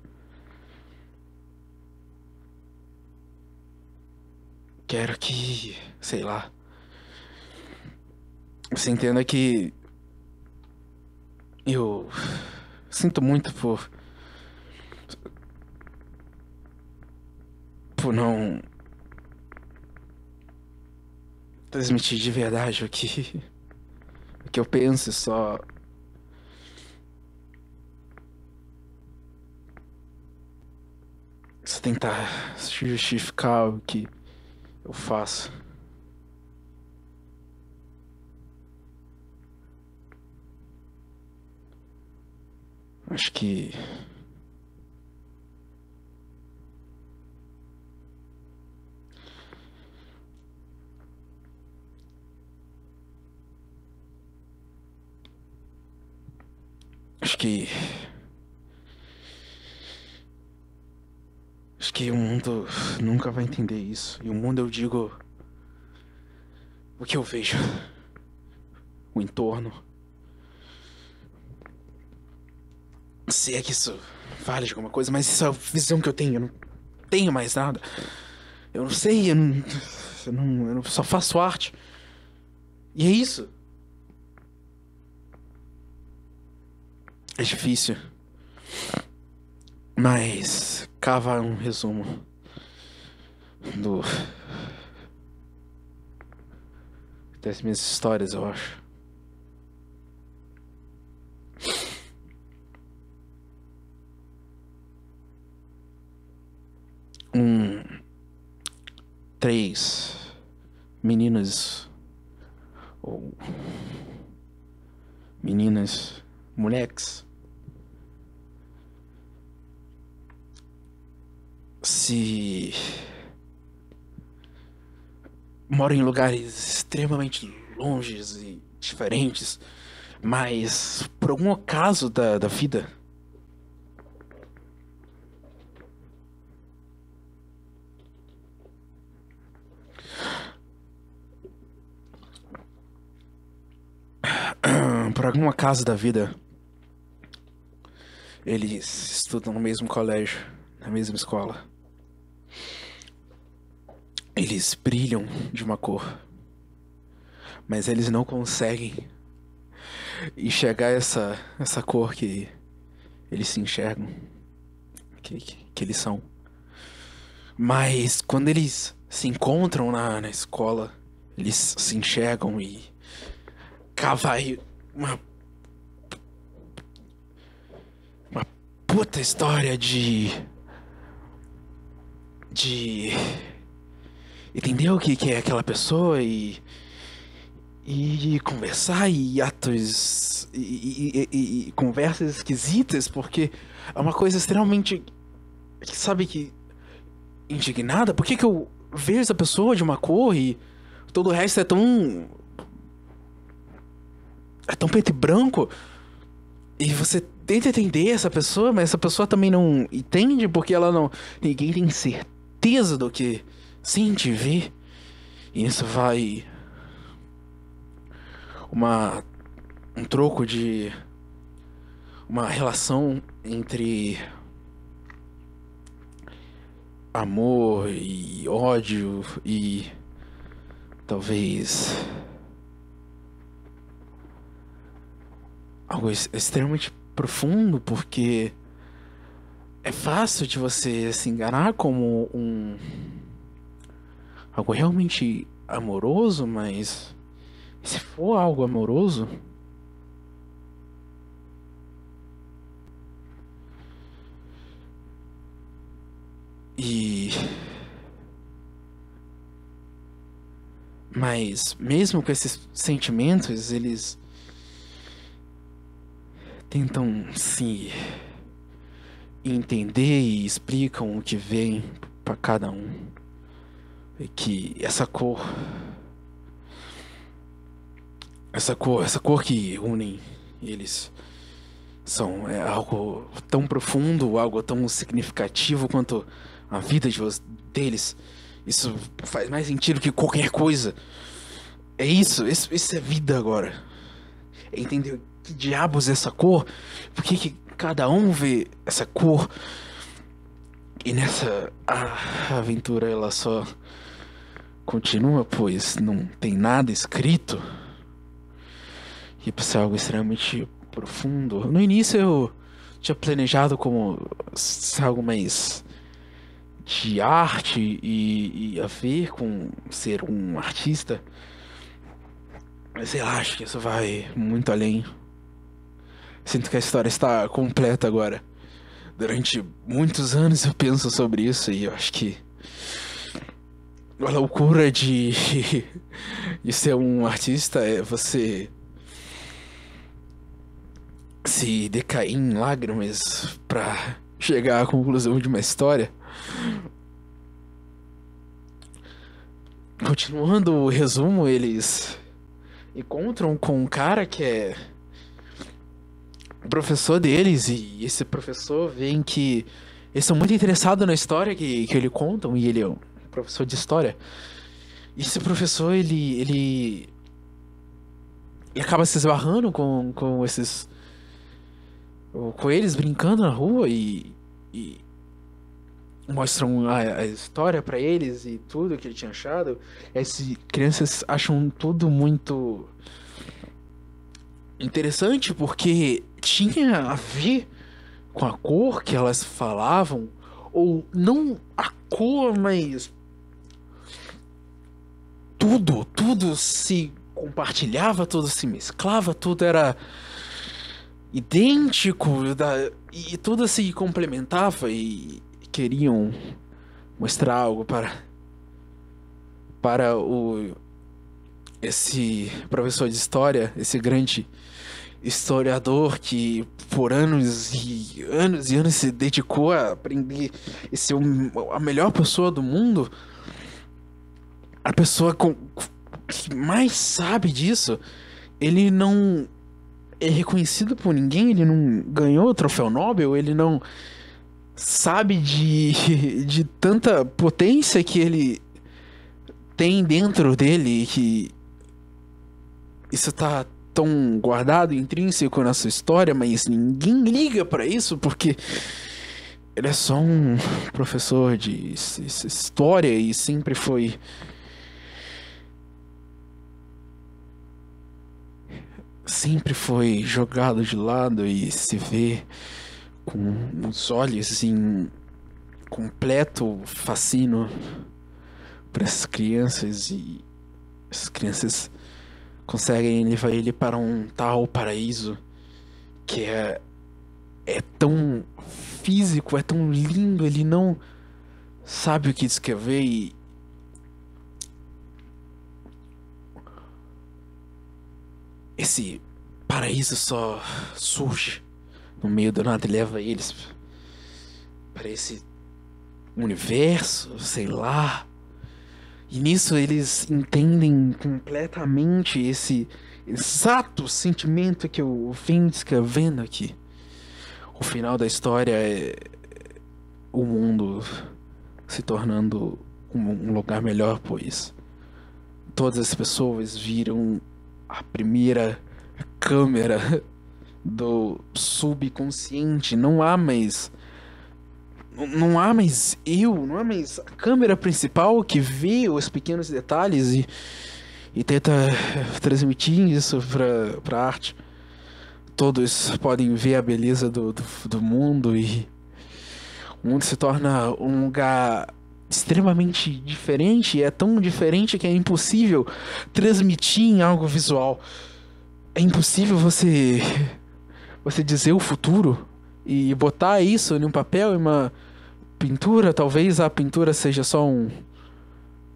Quero que, sei lá, você entenda que eu sinto muito por por não transmitir de verdade o que que eu pense só. Só tentar justificar o que eu faço. Acho que Acho que. Acho que o mundo nunca vai entender isso. E o mundo eu digo. O que eu vejo. O entorno. Se é que isso vale de alguma coisa, mas essa é a visão que eu tenho. Eu não tenho mais nada. Eu não sei, eu não. Eu, não, eu só faço arte. E é isso. É difícil. Mas cava um resumo do das minhas histórias, eu acho. Um, três meninas ou meninas, moleques se moram em lugares extremamente longes e diferentes, mas por algum acaso da, da vida. Por algum acaso da vida, eles estudam no mesmo colégio na mesma escola. Eles brilham de uma cor, mas eles não conseguem enxergar essa, essa cor que eles se enxergam, que, que, que eles são. Mas quando eles se encontram na, na escola, eles se enxergam e cavai uma uma puta história de de entender o que, que é aquela pessoa e e conversar e atos e, e, e, e, conversas esquisitas porque é uma coisa extremamente sabe que indignada por que, que eu vejo essa pessoa de uma cor e todo o resto é tão é tão preto e branco e você tenta entender essa pessoa mas essa pessoa também não entende porque ela não ninguém tem certeza certeza do que sente te ver. E isso vai. Uma. Um troco de. Uma relação entre. Amor e ódio e. Talvez. Algo extremamente profundo, porque é fácil de você se enganar como um algo realmente amoroso, mas se for algo amoroso, e mas mesmo com esses sentimentos, eles tentam se entender e explicam o que vem para cada um. E que essa cor. Essa cor, essa cor que unem eles são é algo tão profundo, algo tão significativo quanto a vida de, deles. Isso faz mais sentido que qualquer coisa. É isso, isso, isso é vida agora. É entender que diabos é essa cor, por que, que cada um vê essa cor. E nessa aventura ela só continua, pois não tem nada escrito. E para ser algo extremamente profundo. No início eu tinha planejado como algo mais de arte e, e, a ver com ser um artista. Mas eu acho que isso vai muito além. Sinto que a história está completa agora. Durante muitos anos eu penso sobre isso e eu acho que. A loucura de. de ser um artista é você. se decair em lágrimas para chegar à conclusão de uma história. Continuando o resumo, eles encontram com um cara que é professor deles, e esse professor vem que eles são muito interessados na história que, que ele contam, e ele é um professor de história. E esse professor, ele, ele. Ele acaba se esbarrando com, com esses. com eles brincando na rua e. e mostram a, a história para eles e tudo que ele tinha achado. Essas crianças acham tudo muito interessante porque tinha a ver com a cor que elas falavam, ou não a cor, mas tudo, tudo se compartilhava, tudo se mesclava, tudo era idêntico da, e tudo se complementava e queriam mostrar algo para para o esse professor de história, esse grande historiador que por anos e anos e anos se dedicou a aprender e ser a melhor pessoa do mundo, a pessoa com, que mais sabe disso, ele não é reconhecido por ninguém, ele não ganhou o troféu Nobel, ele não sabe de, de tanta potência que ele tem dentro dele que isso tá tão guardado, intrínseco na sua história, mas ninguém liga para isso porque ele é só um professor de história e sempre foi. Sempre foi jogado de lado e se vê com os olhos em completo fascino para as crianças e as crianças conseguem levar ele para um tal paraíso que é, é tão físico, é tão lindo, ele não sabe o que descrever e. Esse paraíso só surge no meio do nada e leva eles para esse universo, sei lá. E nisso eles entendem completamente esse exato sentimento que o Vindiska escrevendo aqui. O final da história é o mundo se tornando um lugar melhor, pois todas as pessoas viram a primeira câmera do subconsciente. Não há mais não há mais eu, não há mais a câmera principal que vê os pequenos detalhes e, e tenta transmitir isso pra, pra arte. Todos podem ver a beleza do, do, do mundo e o mundo se torna um lugar extremamente diferente. É tão diferente que é impossível transmitir em algo visual. É impossível você. você dizer o futuro e botar isso em um papel, em uma pintura, talvez a pintura seja só um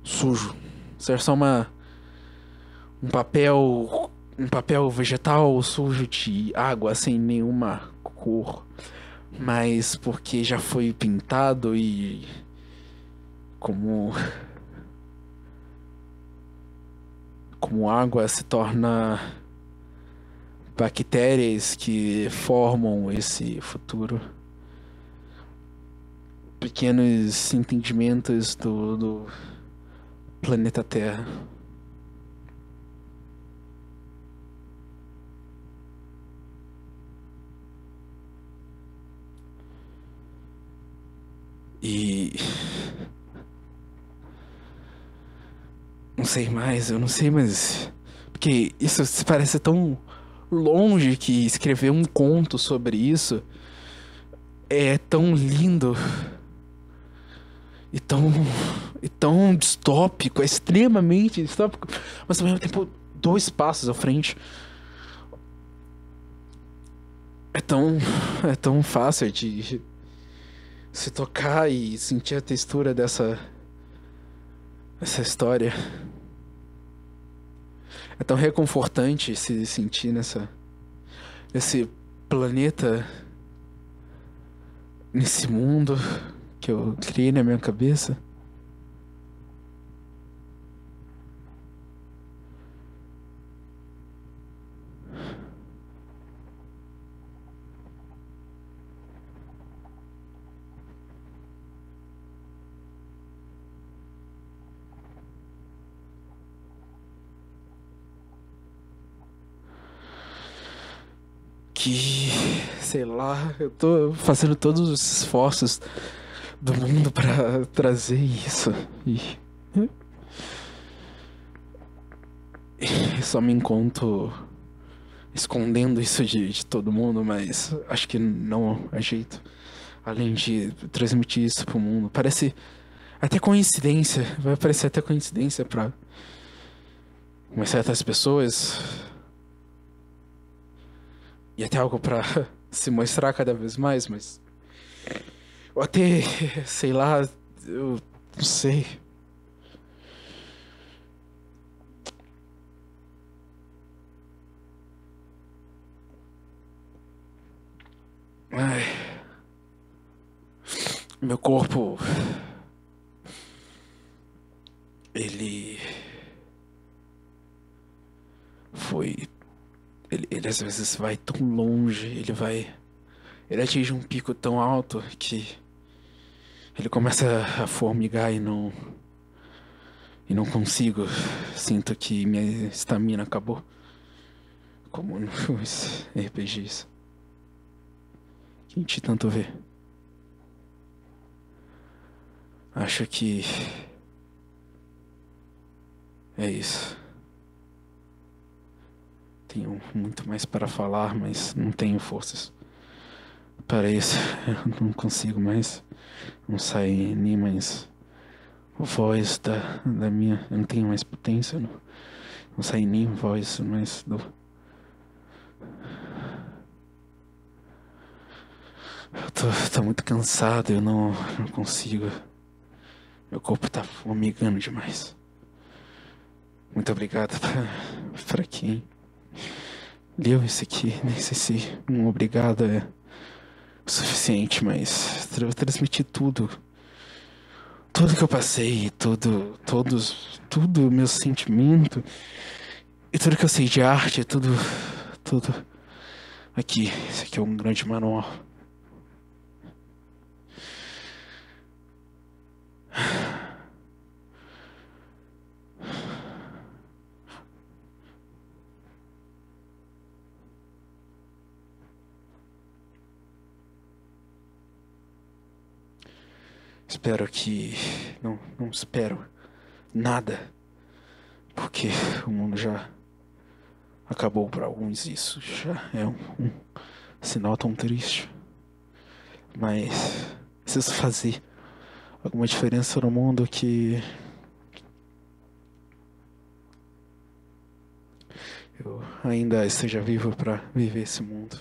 sujo, seja só uma um papel um papel vegetal sujo de água sem nenhuma cor, mas porque já foi pintado e como como água se torna bactérias que formam esse futuro. Pequenos entendimentos do, do planeta Terra. E. Não sei mais, eu não sei, mas. Porque isso parece tão longe que escrever um conto sobre isso é tão lindo e tão, e tão distópico, é extremamente distópico, mas ao mesmo tempo dois passos à frente. É tão, é tão fácil de se tocar e sentir a textura dessa, dessa história. É tão reconfortante se sentir nessa. nesse planeta. nesse mundo que eu criei na minha cabeça. que, sei lá, eu tô fazendo todos os esforços do mundo para trazer isso. E... Eu só me encontro escondendo isso de, de, todo mundo, mas acho que não é jeito. Além de transmitir isso pro mundo. Parece até coincidência. Vai parecer até coincidência pra umas certas pessoas e é até algo para se mostrar cada vez mais, mas. Ou até, sei lá, eu não sei. Ai. Meu corpo. Ele. Foi ele, ele às vezes vai tão longe, ele vai. Ele atinge um pico tão alto que. Ele começa a formigar e não. E não consigo. Sinto que minha estamina acabou. Como nos RPGs. Quem te tanto vê? Acho que. É isso. Tenho muito mais para falar, mas não tenho forças para isso. Eu não consigo mais. Não sai nem mais voz da, da minha. Eu não tenho mais potência. Não, não sai nem voz mais do. Eu tô, tô muito cansado, eu não, não consigo. Meu corpo tá formigando demais. Muito obrigado para quem Leu isso aqui, nem sei se um obrigado é o suficiente, mas eu transmiti tudo. Tudo que eu passei, tudo, todos, tudo meu sentimento e tudo que eu sei de arte, tudo, tudo. Aqui, Esse aqui é um grande manual. Espero que. Não, não espero nada. Porque o mundo já acabou para alguns. Isso já é um, um sinal tão triste. Mas preciso fazer alguma diferença no mundo que. Eu ainda esteja vivo para viver esse mundo.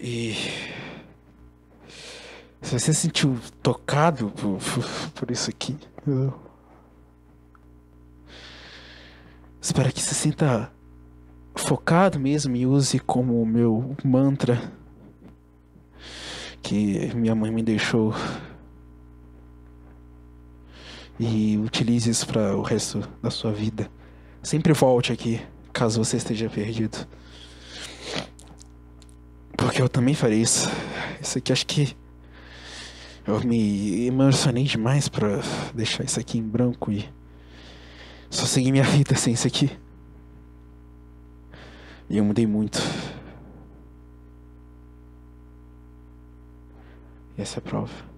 E. Se você se sentiu tocado por, por isso aqui, eu... espero que se sinta focado mesmo e use como meu mantra que minha mãe me deixou e utilize isso para o resto da sua vida. Sempre volte aqui caso você esteja perdido. Porque eu também faria isso. Isso aqui acho que. Eu me emocionei demais pra deixar isso aqui em branco e. Só seguir minha vida sem isso aqui. E eu mudei muito. E essa é a prova.